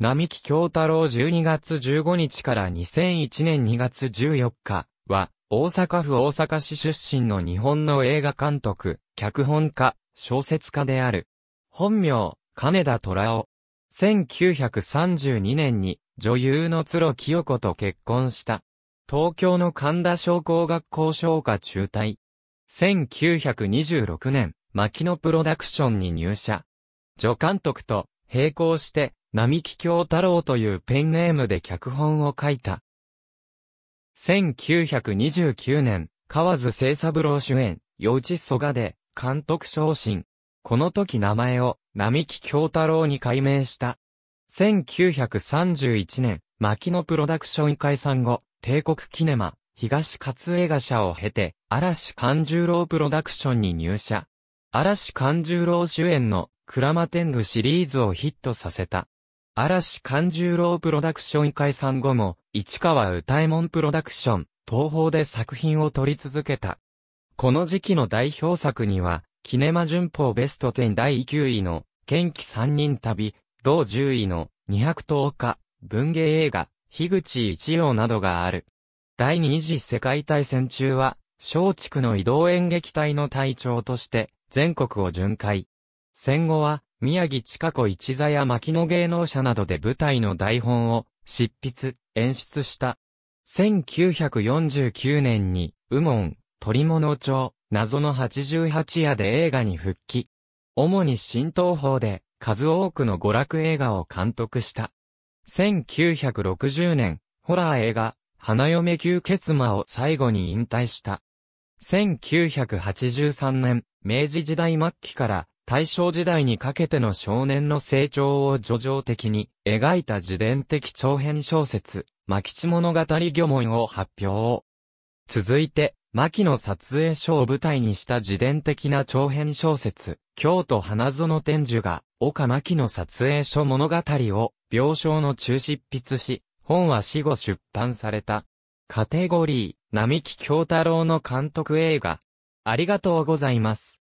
並木京太郎12月15日から2001年2月14日は、大阪府大阪市出身の日本の映画監督、脚本家、小説家である。本名、金田虎尾。1932年に女優の鶴清子と結婚した。東京の神田商工学校商科中退。1926年、牧野プロダクションに入社。助監督と並行して並木京太郎というペンネームで脚本を書いた。1929年、河津清三郎主演、幼稚蘇我で、監督昇進。この時名前を、並木京太郎に改名した。1931年、牧野プロダクション解散後、帝国キネマ、東勝映画社を経て、嵐勘十郎プロダクションに入社。嵐勘十郎主演の、鞍馬天狗シリーズをヒットさせた。嵐勘十郎プロダクション解散後も、市川歌右衛門プロダクション、東宝で作品を撮り続けた。この時期の代表作には、キネマ旬報ベスト10第9位の、剣気三人旅、同10位の、210日、文芸映画、樋口一葉などがある。第二次世界大戦中は、松竹の移動演劇隊の隊長として、全国を巡回。戦後は、宮城近子一座や牧野芸能者などで舞台の台本を執筆、演出した。1949年に、右門、鳥物町、謎の88夜で映画に復帰。主に新東方で、数多くの娯楽映画を監督した。1960年、ホラー映画、花嫁吸血魔を最後に引退した。1983年、明治時代末期から大正時代にかけての少年の成長を叙情的に描いた自伝的長編小説、牧地物語魚門を発表。続いて、牧の撮影所を舞台にした自伝的な長編小説、京都花園天寿が、岡牧の撮影所物語を、病床の中執筆し、本は死後出版された。カテゴリー、並木京太郎の監督映画。ありがとうございます。